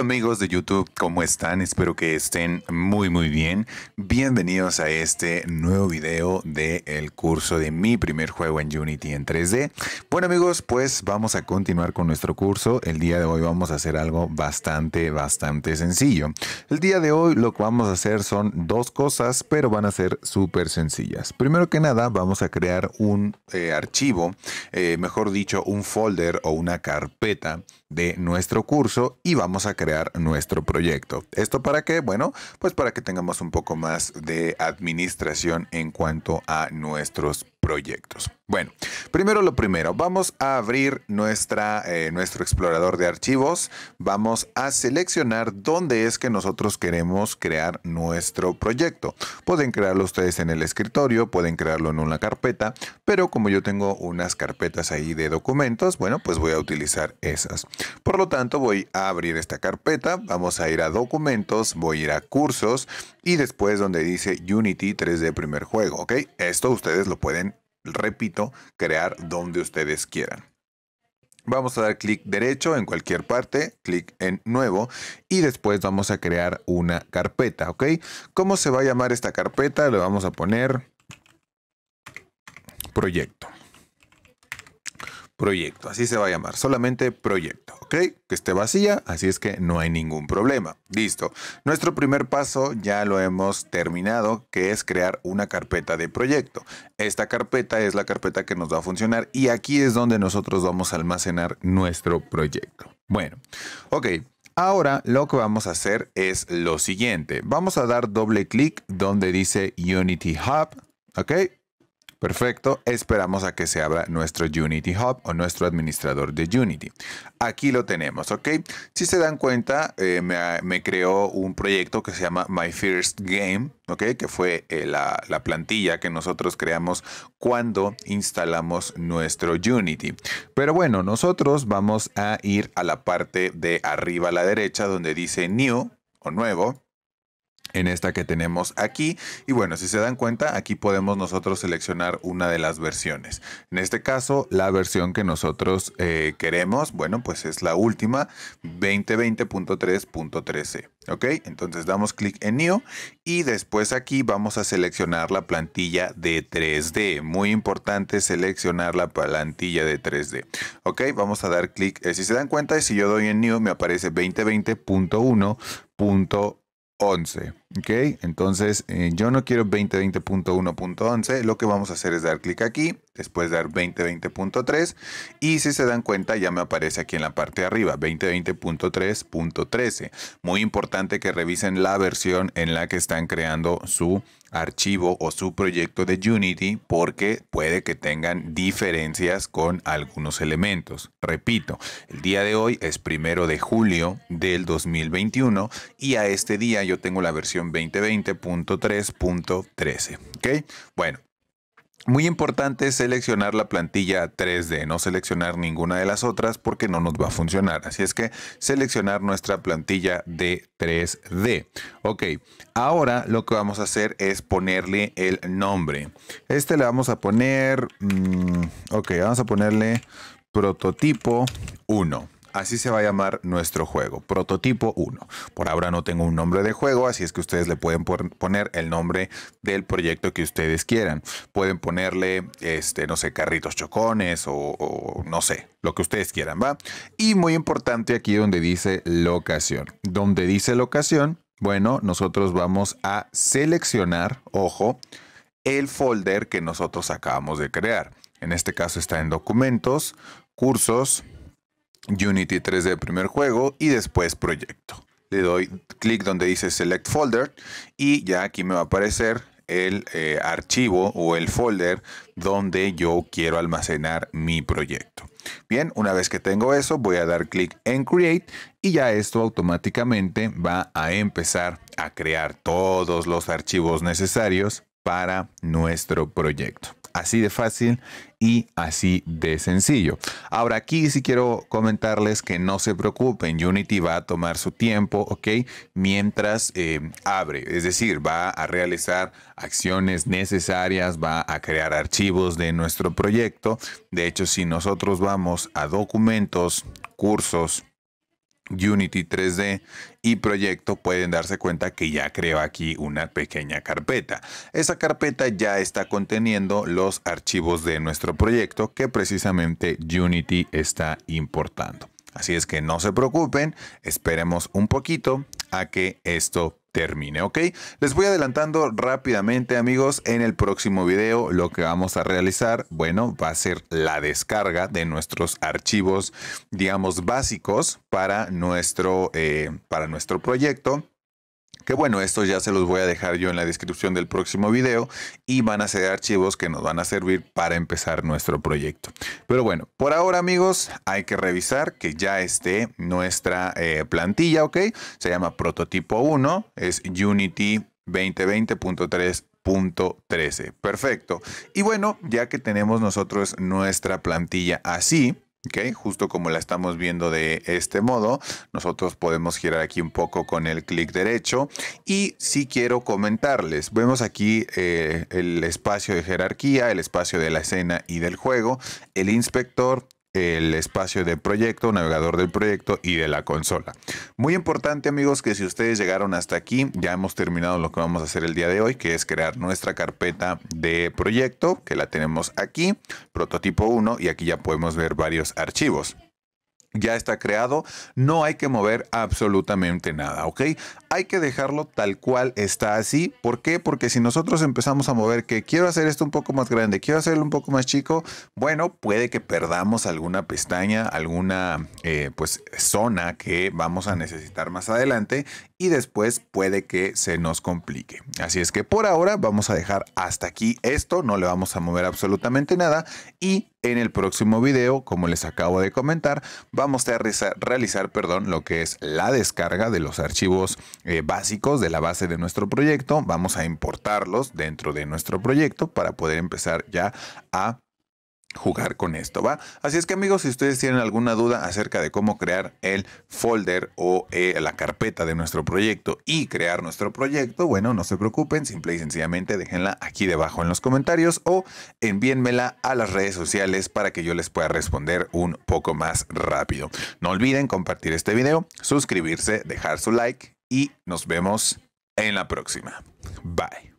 amigos de YouTube, ¿cómo están? Espero que estén muy muy bien. Bienvenidos a este nuevo video del curso de mi primer juego en Unity en 3D. Bueno amigos, pues vamos a continuar con nuestro curso. El día de hoy vamos a hacer algo bastante bastante sencillo. El día de hoy lo que vamos a hacer son dos cosas, pero van a ser súper sencillas. Primero que nada vamos a crear un eh, archivo, eh, mejor dicho un folder o una carpeta de nuestro curso y vamos a crear nuestro proyecto. ¿Esto para qué? Bueno, pues para que tengamos un poco más de administración en cuanto a nuestros proyectos. Bueno, primero lo primero, vamos a abrir nuestra, eh, nuestro explorador de archivos, vamos a seleccionar dónde es que nosotros queremos crear nuestro proyecto. Pueden crearlo ustedes en el escritorio, pueden crearlo en una carpeta, pero como yo tengo unas carpetas ahí de documentos, bueno, pues voy a utilizar esas. Por lo tanto, voy a abrir esta carpeta, vamos a ir a documentos, voy a ir a cursos y después donde dice Unity 3D primer juego, ¿ok? Esto ustedes lo pueden repito, crear donde ustedes quieran. Vamos a dar clic derecho en cualquier parte, clic en nuevo y después vamos a crear una carpeta, ¿ok? ¿Cómo se va a llamar esta carpeta? Le vamos a poner proyecto proyecto, así se va a llamar, solamente proyecto, ¿ok? Que esté vacía, así es que no hay ningún problema. Listo. Nuestro primer paso ya lo hemos terminado, que es crear una carpeta de proyecto. Esta carpeta es la carpeta que nos va a funcionar y aquí es donde nosotros vamos a almacenar nuestro proyecto. Bueno, ok. Ahora lo que vamos a hacer es lo siguiente. Vamos a dar doble clic donde dice Unity Hub, ¿ok? Perfecto, esperamos a que se abra nuestro Unity Hub o nuestro administrador de Unity. Aquí lo tenemos, ¿ok? Si se dan cuenta, eh, me, creó un proyecto que se llama My First Game, ¿ok? Que fue eh, la, plantilla que nosotros creamos cuando instalamos nuestro Unity. Pero bueno, nosotros vamos a ir a la parte de arriba a la derecha donde dice New o Nuevo en esta que tenemos aquí y bueno si se dan cuenta aquí podemos nosotros seleccionar una de las versiones en este caso la versión que nosotros eh, queremos bueno pues es la última 2020.3.13 ok entonces damos clic en new y después aquí vamos a seleccionar la plantilla de 3d muy importante seleccionar la plantilla de 3d ok vamos a dar clic eh, si se dan cuenta si yo doy en new me aparece 2020.1.11 ¿Ok? Entonces, eh, yo no quiero 2020.1.11. Lo que vamos a hacer es dar clic aquí, después dar 2020.3. Y si se dan cuenta, ya me aparece aquí en la parte de arriba, 2020.3.13. Muy importante que revisen la versión en la que están creando su archivo o su proyecto de Unity porque puede que tengan diferencias con algunos elementos. Repito, el día de hoy es primero de julio del 2021 y a este día yo tengo la versión 2020.3.13. ¿Ok? Bueno. Muy importante seleccionar la plantilla 3D, no seleccionar ninguna de las otras porque no nos va a funcionar. Así es que seleccionar nuestra plantilla de 3D. Ok, ahora lo que vamos a hacer es ponerle el nombre. Este le vamos a poner, mm, ok, vamos a ponerle prototipo 1. Así se va a llamar nuestro juego, prototipo 1. Por ahora no tengo un nombre de juego, así es que ustedes le pueden poner el nombre del proyecto que ustedes quieran. Pueden ponerle, este, no sé, carritos chocones o, no sé, lo que ustedes quieran, ¿va? Y muy importante aquí donde dice locación. Donde dice locación, bueno, nosotros vamos a seleccionar, ojo, el folder que nosotros acabamos de crear. En este caso está en documentos, cursos, Unity 3D primer juego y después proyecto. Le doy clic donde dice Select Folder y ya aquí me va a aparecer el eh, archivo o el folder donde yo quiero almacenar mi proyecto. Bien, una vez que tengo eso, voy a dar clic en Create y ya esto automáticamente va a empezar a crear todos los archivos necesarios para nuestro proyecto. Así de fácil y así de sencillo. Ahora aquí sí quiero comentarles que no se preocupen, Unity va a tomar su tiempo, ¿ok? Mientras eh, abre, es decir, va a realizar acciones necesarias, va a crear archivos de nuestro proyecto. De hecho, si nosotros vamos a documentos, cursos, Unity 3D y proyecto pueden darse cuenta que ya creo aquí una pequeña carpeta. Esa carpeta ya está conteniendo los archivos de nuestro proyecto que precisamente Unity está importando. Así es que no se preocupen, esperemos un poquito a que esto termine, ¿ok? Les voy adelantando rápidamente, amigos, en el próximo video lo que vamos a realizar, bueno, va a ser la descarga de nuestros archivos, digamos, básicos para nuestro, eh, para nuestro proyecto que bueno, esto ya se los voy a dejar yo en la descripción del próximo video y van a ser archivos que nos van a servir para empezar nuestro proyecto. Pero bueno, por ahora amigos, hay que revisar que ya esté nuestra eh, plantilla, ¿ok? Se llama prototipo 1, es Unity 2020.3.13, Perfecto. Y bueno, ya que tenemos nosotros nuestra plantilla así, Ok, justo como la estamos viendo de este modo, nosotros podemos girar aquí un poco con el clic derecho. Y si quiero comentarles, vemos aquí eh, el espacio de jerarquía, el espacio de la escena y del juego, el inspector, el espacio de proyecto, navegador del proyecto y de la consola. Muy importante amigos que si ustedes llegaron hasta aquí, ya hemos terminado lo que vamos a hacer el día de hoy, que es crear nuestra carpeta de proyecto, que la tenemos aquí, prototipo 1, y aquí ya podemos ver varios archivos ya está creado, no hay que mover absolutamente nada, ¿ok? Hay que dejarlo tal cual está así. ¿Por qué? Porque si nosotros empezamos a mover que quiero hacer esto un poco más grande, quiero hacerlo un poco más chico, bueno, puede que perdamos alguna pestaña, alguna eh, pues zona que vamos a necesitar más adelante y después puede que se nos complique. Así es que por ahora vamos a dejar hasta aquí esto, no le vamos a mover absolutamente nada y en el próximo video, como les acabo de comentar, vamos a realizar perdón, lo que es la descarga de los archivos eh, básicos de la base de nuestro proyecto. Vamos a importarlos dentro de nuestro proyecto para poder empezar ya a jugar con esto, ¿va? Así es que amigos, si ustedes tienen alguna duda acerca de cómo crear el folder o eh, la carpeta de nuestro proyecto y crear nuestro proyecto, bueno, no se preocupen, simple y sencillamente déjenla aquí debajo en los comentarios o envíenmela a las redes sociales para que yo les pueda responder un poco más rápido. No olviden compartir este video, suscribirse, dejar su like y nos vemos en la próxima. Bye.